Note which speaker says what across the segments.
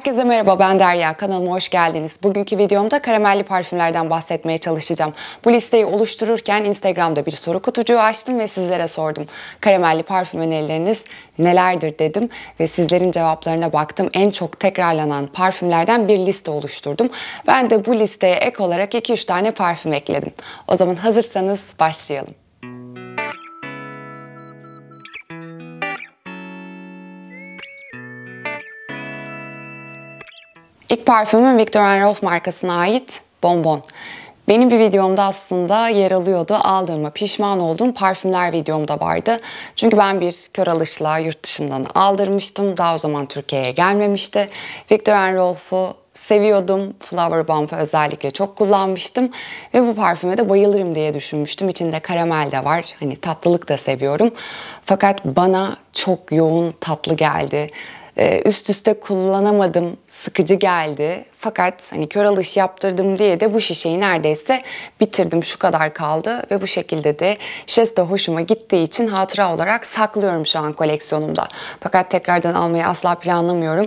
Speaker 1: Herkese merhaba ben Derya. Kanalıma hoş geldiniz. Bugünkü videomda karamelli parfümlerden bahsetmeye çalışacağım. Bu listeyi oluştururken Instagram'da bir soru kutucuğu açtım ve sizlere sordum. Karamelli parfüm önerileriniz nelerdir dedim ve sizlerin cevaplarına baktım. En çok tekrarlanan parfümlerden bir liste oluşturdum. Ben de bu listeye ek olarak 2-3 tane parfüm ekledim. O zaman hazırsanız başlayalım. İlk parfümüm Victor Rolf markasına ait Bonbon. Benim bir videomda aslında yer alıyordu. Aldığıma pişman olduğum parfümler videomda vardı. Çünkü ben bir kör alışla yurt dışından aldırmıştım. Daha o zaman Türkiye'ye gelmemişti. Victor Rolf'u seviyordum. Flower Bomb'ı özellikle çok kullanmıştım. Ve bu parfüme de bayılırım diye düşünmüştüm. İçinde karamel de var. Hani tatlılık da seviyorum. Fakat bana çok yoğun tatlı geldi. Ee, üst üste kullanamadım, sıkıcı geldi fakat hani kör alış yaptırdım diye de bu şişeyi neredeyse bitirdim şu kadar kaldı ve bu şekilde de şişesi de hoşuma gittiği için hatıra olarak saklıyorum şu an koleksiyonumda. Fakat tekrardan almayı asla planlamıyorum.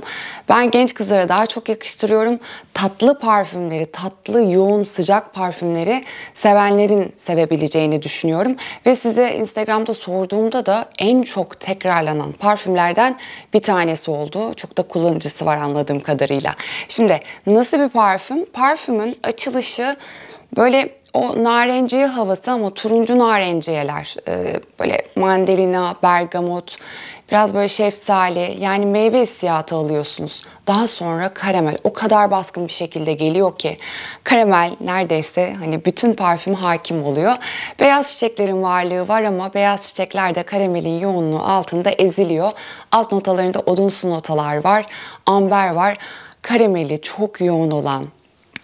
Speaker 1: Ben genç kızlara daha çok yakıştırıyorum. Tatlı parfümleri, tatlı yoğun sıcak parfümleri sevenlerin sevebileceğini düşünüyorum. Ve size Instagram'da sorduğumda da en çok tekrarlanan parfümlerden bir tanesi oldu. Çok da kullanıcısı var anladığım kadarıyla. Şimdi Nasıl bir parfüm? Parfümün açılışı böyle o narenciye havası ama turuncu narenciyeler. Ee, böyle mandalina, bergamot, biraz böyle şeftali yani meyve hissiyatı alıyorsunuz. Daha sonra karamel o kadar baskın bir şekilde geliyor ki karamel neredeyse hani bütün parfüm hakim oluyor. Beyaz çiçeklerin varlığı var ama beyaz çiçekler de karamelin yoğunluğu altında eziliyor. Alt notalarında odunsu notalar var, amber var karameli çok yoğun olan,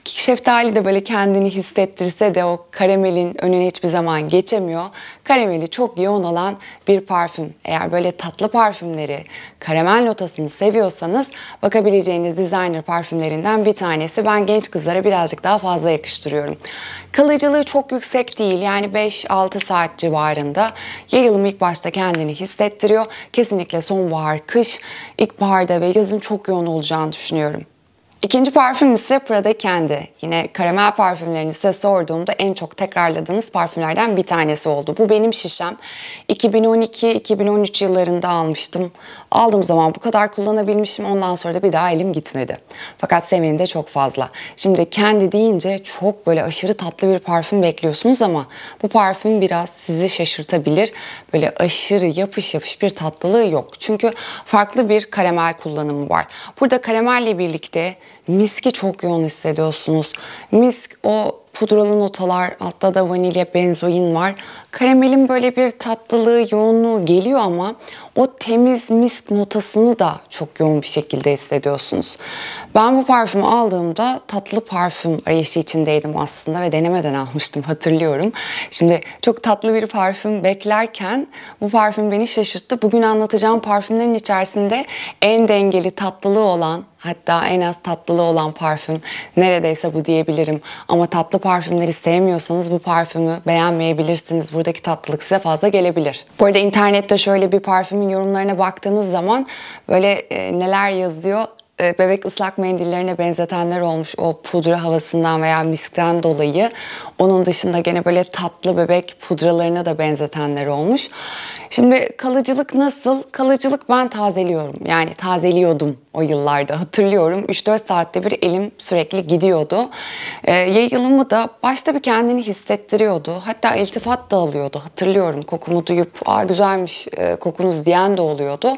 Speaker 1: şeftali de böyle kendini hissettirse de o karamelin önüne hiçbir zaman geçemiyor. Karameli çok yoğun olan bir parfüm. Eğer böyle tatlı parfümleri, karamel notasını seviyorsanız bakabileceğiniz designer parfümlerinden bir tanesi. Ben genç kızlara birazcık daha fazla yakıştırıyorum. Kalıcılığı çok yüksek değil yani 5-6 saat civarında. Yayılım ilk başta kendini hissettiriyor. Kesinlikle sonbahar, kış, ilkbaharda ve yazın çok yoğun olacağını düşünüyorum. İkinci parfüm ise Prada kendi. Yine karamel parfümlerini size sorduğumda en çok tekrarladığınız parfümlerden bir tanesi oldu. Bu benim şişem. 2012-2013 yıllarında almıştım. Aldığım zaman bu kadar kullanabilmişim. Ondan sonra da bir daha elim gitmedi. Fakat seveni de çok fazla. Şimdi kendi deyince çok böyle aşırı tatlı bir parfüm bekliyorsunuz ama bu parfüm biraz sizi şaşırtabilir. Böyle aşırı yapış yapış bir tatlılığı yok. Çünkü farklı bir karamel kullanımı var. Burada karamelle birlikte Miski çok yoğun hissediyorsunuz. Misk o pudralı notalar, altta da vanilya, benzoin var. Karamelin böyle bir tatlılığı, yoğunluğu geliyor ama o temiz misk notasını da çok yoğun bir şekilde hissediyorsunuz. Ben bu parfümü aldığımda tatlı parfüm arayışı içindeydim aslında ve denemeden almıştım hatırlıyorum. Şimdi çok tatlı bir parfüm beklerken bu parfüm beni şaşırttı. Bugün anlatacağım parfümlerin içerisinde en dengeli tatlılığı olan hatta en az tatlılığı olan parfüm neredeyse bu diyebilirim. Ama tatlı parfümleri sevmiyorsanız bu parfümü beğenmeyebilirsiniz. Buradaki tatlılık size fazla gelebilir. Bu arada internette şöyle bir parfümün yorumlarına baktığınız zaman böyle e, neler yazıyor? E, bebek ıslak mendillerine benzetenler olmuş o pudra havasından veya miskten dolayı. Onun dışında gene böyle tatlı bebek pudralarına da benzetenler olmuş. Şimdi kalıcılık nasıl? Kalıcılık ben tazeliyorum. Yani tazeliyordum o yıllarda hatırlıyorum. 3-4 saatte bir elim sürekli gidiyordu. E, yayılımı da başta bir kendini hissettiriyordu. Hatta iltifat da alıyordu hatırlıyorum. Kokumu duyup aa güzelmiş e, kokunuz diyen de oluyordu.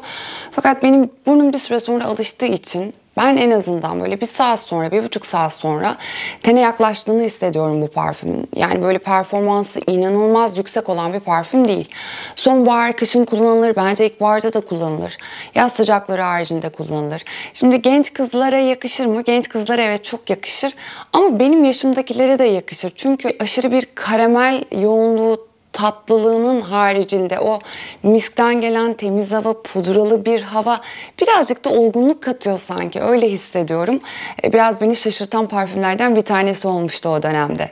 Speaker 1: Fakat benim burnum bir süre sonra alıştığı için ben en azından böyle bir saat sonra, bir buçuk saat sonra tene yaklaştığını hissediyorum bu parfümün. Yani böyle performansı inanılmaz yüksek olan bir parfüm değil. Sonbahar, kışın kullanılır. Bence ilkbaharda da kullanılır. Yaz sıcakları haricinde kullanılır. Şimdi genç kızlara yakışır mı? Genç kızlara evet çok yakışır. Ama benim yaşımdakilere de yakışır. Çünkü aşırı bir karamel yoğunluğu tatlılığının haricinde o miskten gelen temiz hava, pudralı bir hava birazcık da olgunluk katıyor sanki öyle hissediyorum. E, biraz beni şaşırtan parfümlerden bir tanesi olmuştu o dönemde.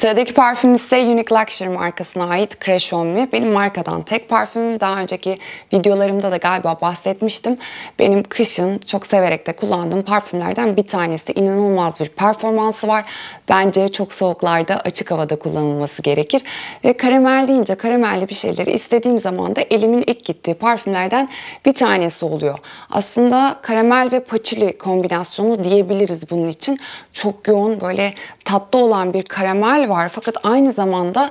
Speaker 1: Sıradaki parfüm ise Unique Luxury markasına ait Crash On Me. Benim markadan tek parfümüm. Daha önceki videolarımda da galiba bahsetmiştim. Benim kışın çok severek de kullandığım parfümlerden bir tanesi. İnanılmaz bir performansı var. Bence çok soğuklarda açık havada kullanılması gerekir. Ve karamel deyince karamelli bir şeyleri istediğim zaman da elimin ilk gittiği parfümlerden bir tanesi oluyor. Aslında karamel ve paçili kombinasyonu diyebiliriz bunun için. Çok yoğun böyle tatlı olan bir karamel var fakat aynı zamanda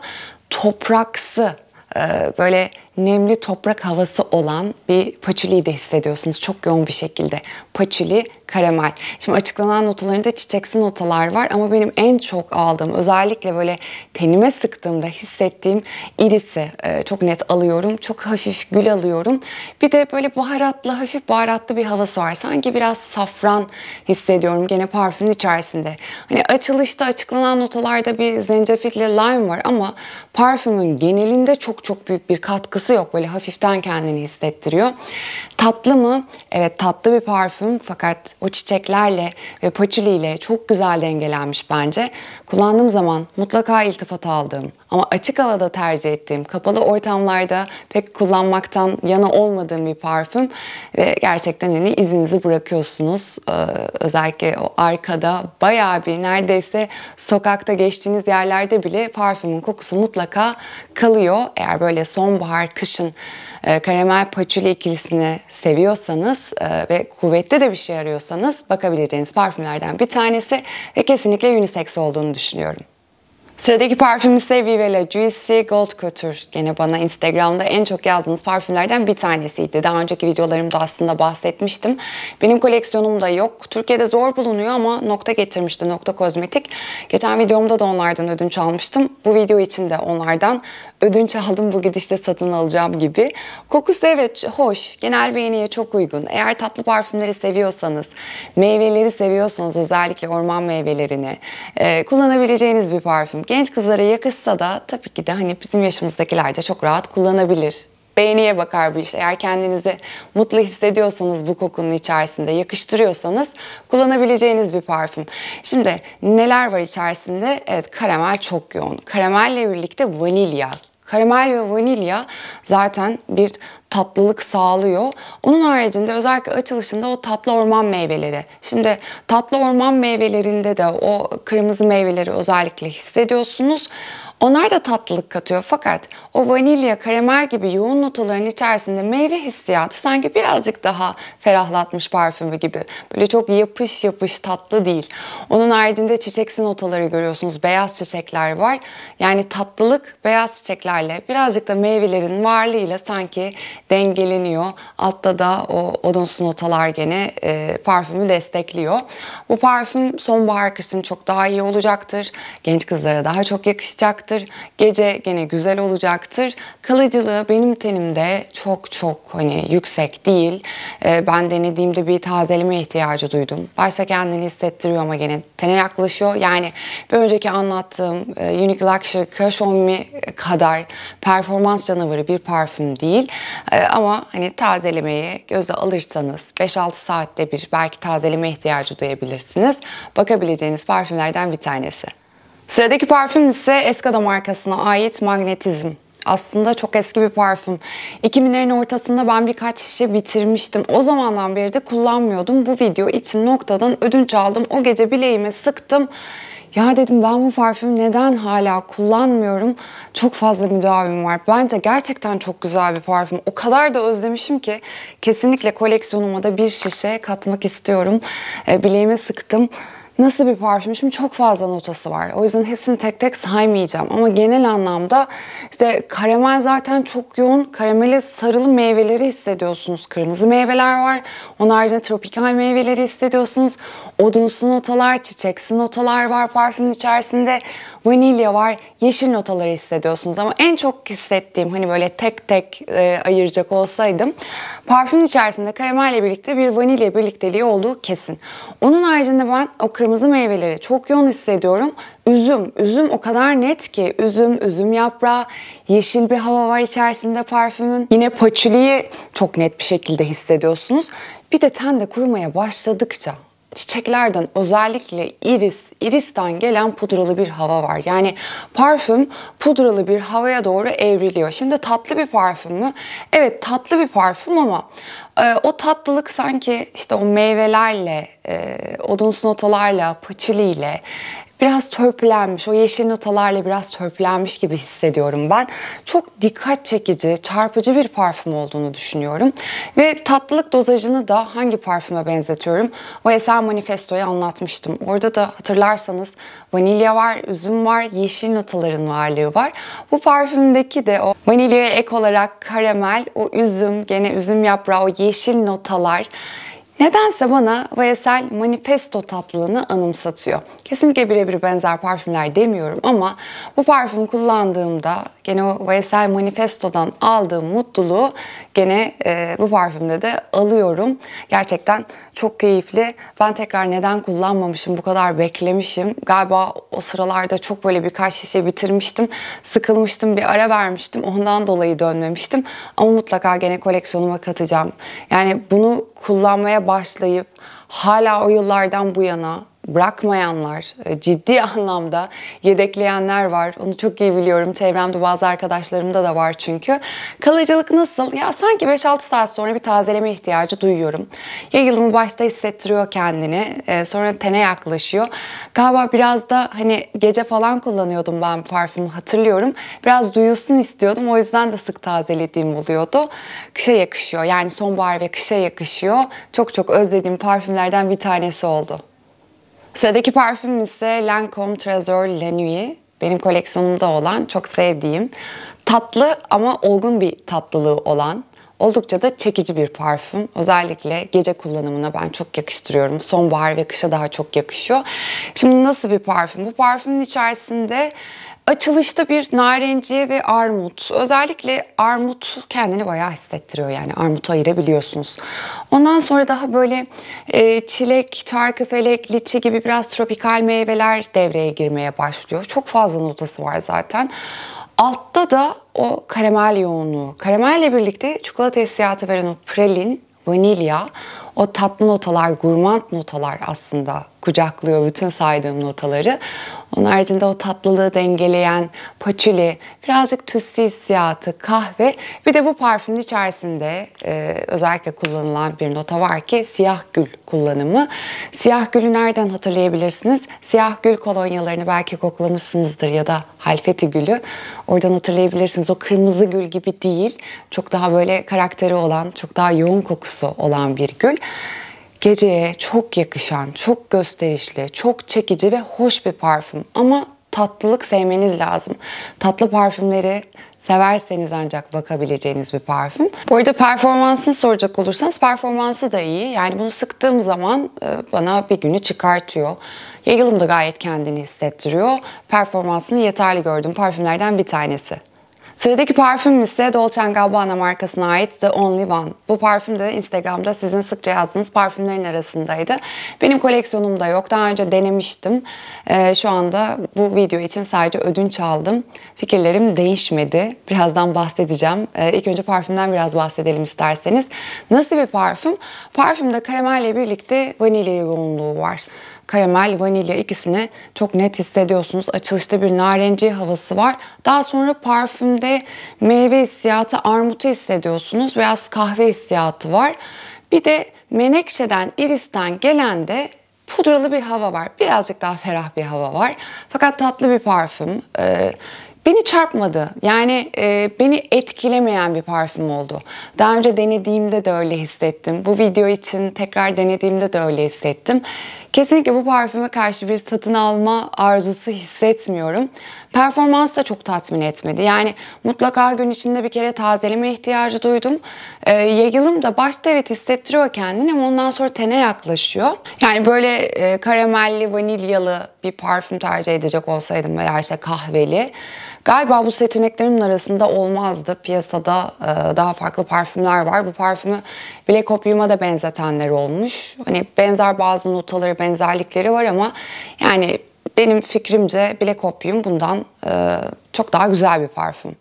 Speaker 1: topraksı e, böyle nemli toprak havası olan bir paçuli de hissediyorsunuz çok yoğun bir şekilde. Paçuli karamel. Şimdi açıklanan notalarında çiçeksi notalar var ama benim en çok aldığım özellikle böyle tenime sıktığımda hissettiğim irisi e, çok net alıyorum. Çok hafif gül alıyorum. Bir de böyle baharatlı hafif baharatlı bir havası var. Sanki biraz safran hissediyorum gene parfümün içerisinde. Hani açılışta açıklanan notalarda bir zencefil lime var ama parfümün genelinde çok çok büyük bir katkısı kokusu yok. Böyle hafiften kendini hissettiriyor. Tatlı mı? Evet tatlı bir parfüm fakat o çiçeklerle ve patüliyle çok güzel dengelenmiş bence. Kullandığım zaman mutlaka iltifat aldığım ama açık havada tercih ettiğim, kapalı ortamlarda pek kullanmaktan yana olmadığım bir parfüm ve gerçekten hani izinizi bırakıyorsunuz. Ee, özellikle o arkada bayağı bir neredeyse sokakta geçtiğiniz yerlerde bile parfümün kokusu mutlaka kalıyor. Eğer böyle sonbahar kışın e, karamel paçuli ikilisini seviyorsanız e, ve kuvvetli de bir şey arıyorsanız bakabileceğiniz parfümlerden bir tanesi ve kesinlikle unisex olduğunu düşünüyorum. Sıradaki parfüm ise Vive La Juicy Gold Couture. Gene bana Instagram'da en çok yazdığınız parfümlerden bir tanesiydi. Daha önceki videolarımda aslında bahsetmiştim. Benim koleksiyonumda yok. Türkiye'de zor bulunuyor ama nokta getirmişti, nokta kozmetik. Geçen videomda da onlardan ödünç almıştım. Bu video için de onlardan ödünç aldım bu gidişte satın alacağım gibi. Kokusu evet hoş, genel beğeniye çok uygun. Eğer tatlı parfümleri seviyorsanız, meyveleri seviyorsanız özellikle orman meyvelerini e, kullanabileceğiniz bir parfüm. Genç kızlara yakışsa da tabii ki de hani bizim yaşımızdakiler de çok rahat kullanabilir beğeniye bakar bu iş. Eğer kendinizi mutlu hissediyorsanız bu kokunun içerisinde yakıştırıyorsanız kullanabileceğiniz bir parfüm. Şimdi neler var içerisinde? Evet karamel çok yoğun. Karamelle birlikte vanilya, Karamel ve vanilya zaten bir tatlılık sağlıyor. Onun haricinde özellikle açılışında o tatlı orman meyveleri. Şimdi tatlı orman meyvelerinde de o kırmızı meyveleri özellikle hissediyorsunuz. Onlar da tatlılık katıyor fakat o vanilya, karamel gibi yoğun notaların içerisinde meyve hissiyatı sanki birazcık daha ferahlatmış parfümü gibi. Böyle çok yapış yapış tatlı değil. Onun haricinde çiçeksi notaları görüyorsunuz. Beyaz çiçekler var. Yani tatlılık beyaz çiçeklerle birazcık da meyvelerin varlığıyla sanki dengeleniyor. Altta da o odunsu notalar gene e, parfümü destekliyor. Bu parfüm sonbahar kışın çok daha iyi olacaktır. Genç kızlara daha çok yakışacak olacaktır. Gece gene güzel olacaktır. Kalıcılığı benim tenimde çok çok hani yüksek değil. E, ben denediğimde bir tazeleme ihtiyacı duydum. Başta kendini hissettiriyor ama gene tene yaklaşıyor. Yani bir önceki anlattığım e, Unique Luxury Crush On Me kadar performans canavarı bir parfüm değil. E, ama hani tazelemeyi göze alırsanız 5-6 saatte bir belki tazeleme ihtiyacı duyabilirsiniz. Bakabileceğiniz parfümlerden bir tanesi. Sıradaki parfüm ise Eskada markasına ait Magnetizm. Aslında çok eski bir parfüm. 2000'lerin ortasında ben birkaç şişe bitirmiştim. O zamandan beri de kullanmıyordum. Bu video için noktadan ödünç aldım. O gece bileğime sıktım. Ya dedim ben bu parfümü neden hala kullanmıyorum? Çok fazla müdavim var. Bence gerçekten çok güzel bir parfüm. O kadar da özlemişim ki kesinlikle koleksiyonuma da bir şişe katmak istiyorum. E, bileğime sıktım. Nasıl bir parfüm? Şimdi çok fazla notası var. O yüzden hepsini tek tek saymayacağım. Ama genel anlamda işte karamel zaten çok yoğun. Karameli sarılı meyveleri hissediyorsunuz. Kırmızı meyveler var. Onun haricinde tropikal meyveleri hissediyorsunuz. Odunsu notalar, çiçeksi notalar var parfümün içerisinde vanilya var, yeşil notaları hissediyorsunuz. Ama en çok hissettiğim hani böyle tek tek e, ayıracak olsaydım parfümün içerisinde karamelle birlikte bir vanilya birlikteliği olduğu kesin. Onun haricinde ben o kırmızı meyveleri çok yoğun hissediyorum. Üzüm, üzüm o kadar net ki üzüm, üzüm yaprağı, yeşil bir hava var içerisinde parfümün. Yine paçuliyi çok net bir şekilde hissediyorsunuz. Bir de ten de kurumaya başladıkça çiçeklerden özellikle iris, iristen gelen pudralı bir hava var. Yani parfüm pudralı bir havaya doğru evriliyor. Şimdi tatlı bir parfüm mü? Evet tatlı bir parfüm ama e, o tatlılık sanki işte o meyvelerle, e, odunsu notalarla, pıçiliyle, biraz törpülenmiş, o yeşil notalarla biraz törpülenmiş gibi hissediyorum ben. Çok dikkat çekici, çarpıcı bir parfüm olduğunu düşünüyorum. Ve tatlılık dozajını da hangi parfüme benzetiyorum? O Esen Manifesto'yu anlatmıştım. Orada da hatırlarsanız vanilya var, üzüm var, yeşil notaların varlığı var. Bu parfümdeki de o vanilyaya ek olarak karamel, o üzüm, gene üzüm yaprağı, o yeşil notalar Nedense bana YSL manifesto tatlılığını anımsatıyor. Kesinlikle birebir benzer parfümler demiyorum ama bu parfümü kullandığımda gene o YSL manifestodan aldığım mutluluğu gene e, bu parfümde de alıyorum. Gerçekten çok keyifli. Ben tekrar neden kullanmamışım, bu kadar beklemişim. Galiba o sıralarda çok böyle birkaç şişe bitirmiştim. Sıkılmıştım, bir ara vermiştim. Ondan dolayı dönmemiştim. Ama mutlaka gene koleksiyonuma katacağım. Yani bunu kullanmaya başlayıp hala o yıllardan bu yana bırakmayanlar, e, ciddi anlamda yedekleyenler var. Onu çok iyi biliyorum. Çevremde bazı arkadaşlarımda da var çünkü. Kalıcılık nasıl? Ya sanki 5-6 saat sonra bir tazeleme ihtiyacı duyuyorum. Ya Yayılımı başta hissettiriyor kendini. E, sonra tene yaklaşıyor. Galiba biraz da hani gece falan kullanıyordum ben parfümü hatırlıyorum. Biraz duyulsun istiyordum. O yüzden de sık tazelediğim oluyordu. Kışa yakışıyor. Yani sonbahar ve kışa yakışıyor. Çok çok özlediğim parfümlerden bir tanesi oldu. Sıradaki parfüm ise Lancome Trésor La Nuit. Benim koleksiyonumda olan çok sevdiğim, tatlı ama olgun bir tatlılığı olan oldukça da çekici bir parfüm. Özellikle gece kullanımına ben çok yakıştırıyorum. Sonbahar ve kışa daha çok yakışıyor. Şimdi nasıl bir parfüm? Bu parfümün içerisinde Açılışta bir narenciye ve armut. Özellikle armut kendini bayağı hissettiriyor yani armutu ayırabiliyorsunuz. Ondan sonra daha böyle e, çilek, çarkıfelek, liçi gibi biraz tropikal meyveler devreye girmeye başlıyor. Çok fazla notası var zaten. Altta da o karamel yoğunluğu. Karamelle birlikte çikolata hissiyatı veren o pralin vanilya o tatlı notalar, gurmant notalar aslında kucaklıyor bütün saydığım notaları. Onun haricinde o tatlılığı dengeleyen patchouli, birazcık tüssü hissiyatı, kahve. Bir de bu parfümün içerisinde e, özellikle kullanılan bir nota var ki siyah gül kullanımı. Siyah gülü nereden hatırlayabilirsiniz? Siyah gül kolonyalarını belki koklamışsınızdır ya da halfeti gülü. Oradan hatırlayabilirsiniz. O kırmızı gül gibi değil. Çok daha böyle karakteri olan, çok daha yoğun kokusu olan bir gül. Geceye çok yakışan, çok gösterişli, çok çekici ve hoş bir parfüm. Ama tatlılık sevmeniz lazım. Tatlı parfümleri severseniz ancak bakabileceğiniz bir parfüm. Bu arada performansını soracak olursanız performansı da iyi. Yani bunu sıktığım zaman e, bana bir günü çıkartıyor. Yayılım da gayet kendini hissettiriyor. Performansını yeterli gördüğüm parfümlerden bir tanesi. Sıradaki parfüm ise Dolce Gabbana markasına ait The Only One. Bu parfüm de Instagram'da sizin sıkça yazdığınız parfümlerin arasındaydı. Benim koleksiyonumda yok. Daha önce denemiştim. Ee, şu anda bu video için sadece ödünç aldım. Fikirlerim değişmedi. Birazdan bahsedeceğim. Ee, ilk önce parfümden biraz bahsedelim isterseniz. Nasıl bir parfüm? Parfümde karamelle birlikte vanilya yoğunluğu var karamel, vanilya ikisini çok net hissediyorsunuz. Açılışta bir narenci havası var. Daha sonra parfümde meyve hissiyatı, armutu hissediyorsunuz. Biraz kahve hissiyatı var. Bir de menekşeden, iristen gelen de pudralı bir hava var. Birazcık daha ferah bir hava var. Fakat tatlı bir parfüm. Ee, beni çarpmadı. Yani e, beni etkilemeyen bir parfüm oldu. Daha önce denediğimde de öyle hissettim. Bu video için tekrar denediğimde de öyle hissettim. Kesinlikle bu parfüme karşı bir satın alma arzusu hissetmiyorum. Performans da çok tatmin etmedi. Yani mutlaka gün içinde bir kere tazeleme ihtiyacı duydum. E, yayılım da başta evet hissettiriyor kendini ama ondan sonra tene yaklaşıyor. Yani böyle e, karamelli, vanilyalı bir parfüm tercih edecek olsaydım veya işte kahveli Galiba bu seçeneklerimin arasında olmazdı. Piyasada e, daha farklı parfümler var. Bu parfümü Black Opium'a da benzetenler olmuş. Hani benzer bazı notaları, benzerlikleri var ama yani benim fikrimce Black Opium bundan e, çok daha güzel bir parfüm.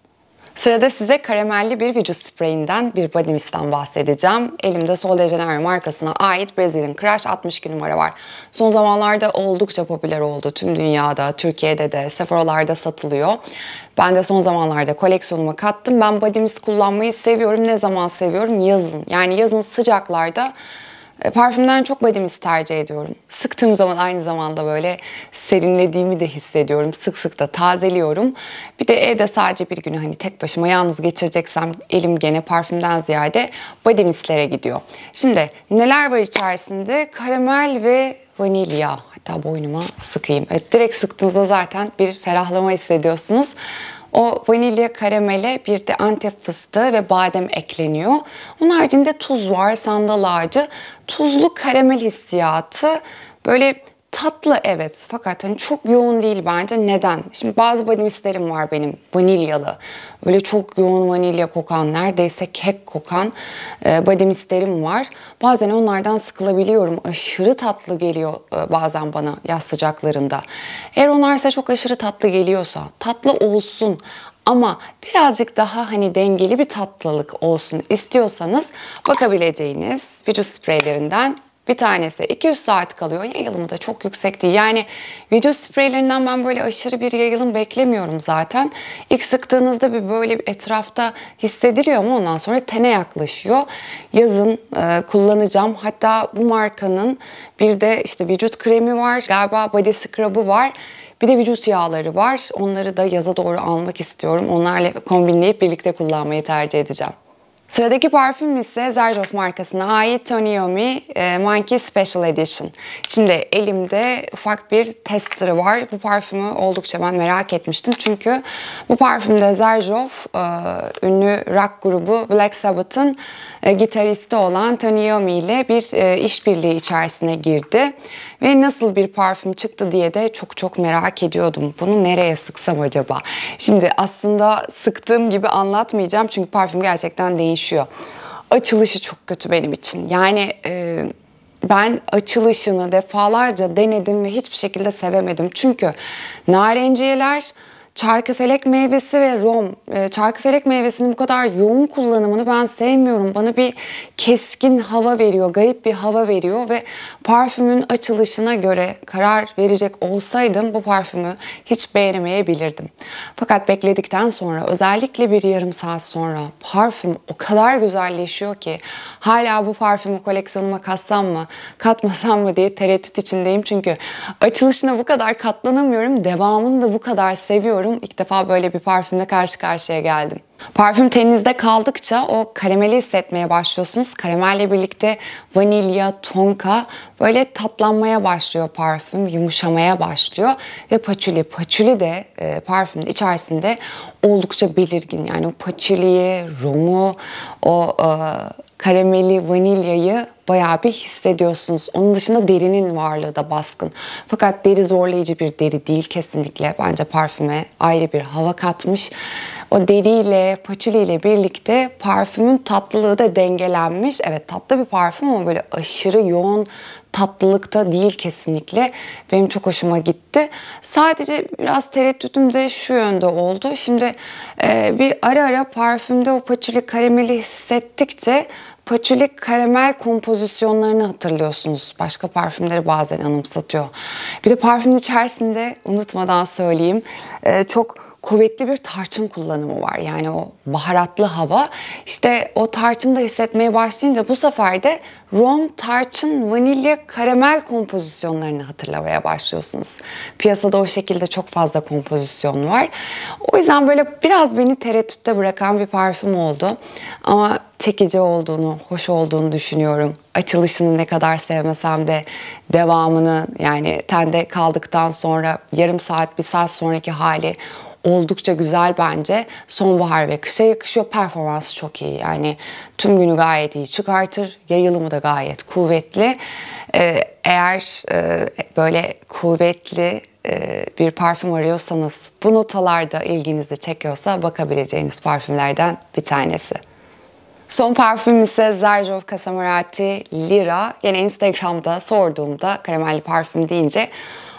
Speaker 1: Sırada size karamelli bir vücut spreyinden bir body mist'ten bahsedeceğim. Elimde Sol de Janeiro markasına ait Brazilian Crush 62 numara var. Son zamanlarda oldukça popüler oldu. Tüm dünyada, Türkiye'de de, Sephora'larda satılıyor. Ben de son zamanlarda koleksiyonuma kattım. Ben body mist kullanmayı seviyorum. Ne zaman seviyorum? Yazın. Yani yazın sıcaklarda e, parfümden çok body mist tercih ediyorum. Sıktığım zaman aynı zamanda böyle serinlediğimi de hissediyorum. Sık sık da tazeliyorum. Bir de evde sadece bir günü hani tek başıma yalnız geçireceksem elim gene parfümden ziyade body mistlere gidiyor. Şimdi neler var içerisinde? Karamel ve vanilya. Hatta boynuma sıkayım. Evet, direkt sıktığınızda zaten bir ferahlama hissediyorsunuz. O vanilya karamele bir de antep fıstığı ve badem ekleniyor. Onun haricinde tuz var, sandal ağacı. Tuzlu karamel hissiyatı böyle tatlı evet fakat hani çok yoğun değil bence. Neden? Şimdi bazı badimistlerim var benim vanilyalı. Böyle çok yoğun vanilya kokan, neredeyse kek kokan e, badimistlerim var. Bazen onlardan sıkılabiliyorum. Aşırı tatlı geliyor e, bazen bana yaz sıcaklarında. Eğer onlarsa çok aşırı tatlı geliyorsa tatlı olsun ama birazcık daha hani dengeli bir tatlılık olsun istiyorsanız bakabileceğiniz vücut spreylerinden bir tanesi 200 saat kalıyor. Yayılımı da çok yüksekti. Yani video spreylerinden ben böyle aşırı bir yayılım beklemiyorum zaten. İlk sıktığınızda bir böyle bir etrafta hissediliyor ama ondan sonra tene yaklaşıyor. Yazın e, kullanacağım. Hatta bu markanın bir de işte vücut kremi var. Galiba body scrub'ı var. Bir de vücut yağları var. Onları da yaza doğru almak istiyorum. Onlarla kombinleyip birlikte kullanmayı tercih edeceğim. Sıradaki parfüm ise Zerjof markasına ait Toniyomi e, Monkey Special Edition. Şimdi elimde ufak bir tester var. Bu parfümü oldukça ben merak etmiştim. Çünkü bu parfümde Zerjof e, ünlü rock grubu Black Sabbath'ın e, gitaristi olan Toniyomi ile bir işbirliği içerisine girdi. Ve nasıl bir parfüm çıktı diye de çok çok merak ediyordum. Bunu nereye sıksam acaba? Şimdi aslında sıktığım gibi anlatmayacağım çünkü parfüm gerçekten değişiyor. Açılışı çok kötü benim için. Yani e, ben açılışını defalarca denedim ve hiçbir şekilde sevemedim. Çünkü narenciyeler çarkıfelek meyvesi ve rom. Ee, çarkıfelek meyvesinin bu kadar yoğun kullanımını ben sevmiyorum. Bana bir keskin hava veriyor, garip bir hava veriyor ve parfümün açılışına göre karar verecek olsaydım bu parfümü hiç beğenemeyebilirdim. Fakat bekledikten sonra özellikle bir yarım saat sonra parfüm o kadar güzelleşiyor ki hala bu parfümü koleksiyonuma katsam mı, katmasam mı diye tereddüt içindeyim. Çünkü açılışına bu kadar katlanamıyorum, devamını da bu kadar seviyorum düşünüyorum. İlk defa böyle bir parfümle karşı karşıya geldim. Parfüm teninizde kaldıkça o karameli hissetmeye başlıyorsunuz. Karamelle birlikte vanilya, tonka böyle tatlanmaya başlıyor parfüm, yumuşamaya başlıyor. Ve paçuli, paçuli de e, parfümün içerisinde oldukça belirgin. Yani o paçuliyi, romu, o... E, karameli, vanilyayı bayağı bir hissediyorsunuz. Onun dışında derinin varlığı da baskın. Fakat deri zorlayıcı bir deri değil kesinlikle. Bence parfüme ayrı bir hava katmış. O deriyle, paçuliyle birlikte parfümün tatlılığı da dengelenmiş. Evet tatlı bir parfüm ama böyle aşırı yoğun tatlılıkta değil kesinlikle. Benim çok hoşuma gitti. Sadece biraz tereddütüm de şu yönde oldu. Şimdi e, bir ara ara parfümde o paçuli karameli hissettikçe patchouli karamel kompozisyonlarını hatırlıyorsunuz. Başka parfümleri bazen anımsatıyor. Bir de parfümün içerisinde unutmadan söyleyeyim e, çok kuvvetli bir tarçın kullanımı var. Yani o baharatlı hava işte o tarçını da hissetmeye başlayınca bu sefer de rom, tarçın, vanilya, karamel kompozisyonlarını hatırlamaya başlıyorsunuz. Piyasada o şekilde çok fazla kompozisyon var. O yüzden böyle biraz beni tereddütte bırakan bir parfüm oldu. Ama çekici olduğunu, hoş olduğunu düşünüyorum. Açılışını ne kadar sevmesem de devamını yani tende kaldıktan sonra yarım saat, bir saat sonraki hali oldukça güzel bence. Sonbahar ve kışa yakışıyor. Performansı çok iyi. Yani tüm günü gayet iyi çıkartır. Yayılımı da gayet kuvvetli. Ee, eğer e, böyle kuvvetli e, bir parfüm arıyorsanız bu notalarda ilginizi çekiyorsa bakabileceğiniz parfümlerden bir tanesi. Son parfüm ise Zerjov Casamorati Lira. Yine Instagram'da sorduğumda karamelli parfüm deyince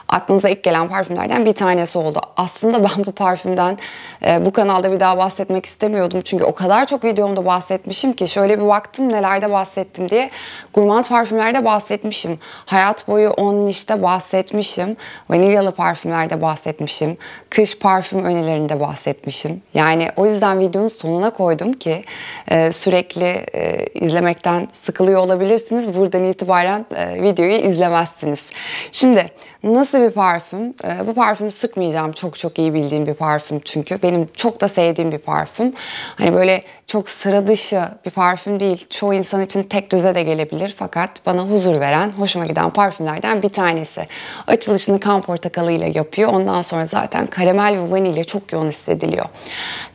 Speaker 1: aklınıza ilk gelen parfümlerden bir tanesi oldu. Aslında ben bu parfümden e, bu kanalda bir daha bahsetmek istemiyordum. Çünkü o kadar çok videomda bahsetmişim ki şöyle bir baktım nelerde bahsettim diye. Gourmand parfümlerde bahsetmişim. Hayat boyu on işte bahsetmişim. Vanilyalı parfümlerde bahsetmişim. Kış parfüm önerilerinde bahsetmişim. Yani o yüzden videonun sonuna koydum ki e, sürekli e, izlemekten sıkılıyor olabilirsiniz. Buradan itibaren e, videoyu izlemezsiniz. Şimdi Nasıl bir parfüm? E, bu parfümü sıkmayacağım. Çok çok iyi bildiğim bir parfüm çünkü. Benim çok da sevdiğim bir parfüm. Hani böyle çok sıra dışı bir parfüm değil. Çoğu insan için tek düze de gelebilir. Fakat bana huzur veren, hoşuma giden parfümlerden bir tanesi. Açılışını kan portakalıyla yapıyor. Ondan sonra zaten karamel ve vanilya çok yoğun hissediliyor.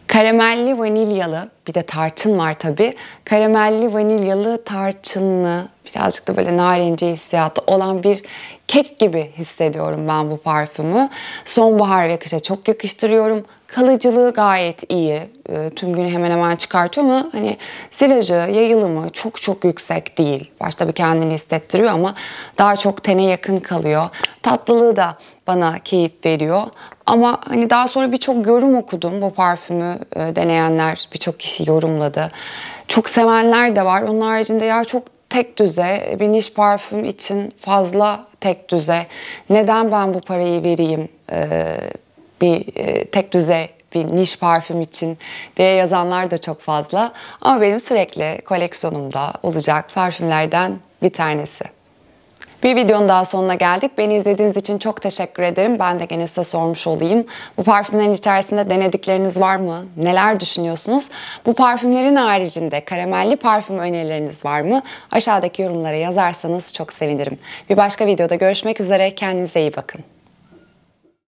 Speaker 1: Karamelli vanilyalı, bir de tarçın var tabii. Karamelli vanilyalı, tarçınlı, birazcık da böyle narince hissiyatı olan bir kek gibi hissediyorum ben bu parfümü. Sonbahar ve kışa çok yakıştırıyorum. Kalıcılığı gayet iyi. Ee, tüm günü hemen hemen çıkartıyor ama hani silajı, yayılımı çok çok yüksek değil. Başta bir kendini hissettiriyor ama daha çok tene yakın kalıyor. Tatlılığı da bana keyif veriyor. Ama hani daha sonra birçok yorum okudum bu parfümü e, deneyenler birçok kişi yorumladı. Çok sevenler de var. Onun haricinde ya çok tek düze, e, bir niş parfüm için fazla tek düze. Neden ben bu parayı vereyim e, bir e, tek düze bir niş parfüm için diye yazanlar da çok fazla. Ama benim sürekli koleksiyonumda olacak parfümlerden bir tanesi. Bir videonun daha sonuna geldik. Beni izlediğiniz için çok teşekkür ederim. Ben de gene size sormuş olayım. Bu parfümlerin içerisinde denedikleriniz var mı? Neler düşünüyorsunuz? Bu parfümlerin haricinde karamelli parfüm önerileriniz var mı? Aşağıdaki yorumlara yazarsanız çok sevinirim. Bir başka videoda görüşmek üzere. Kendinize iyi bakın.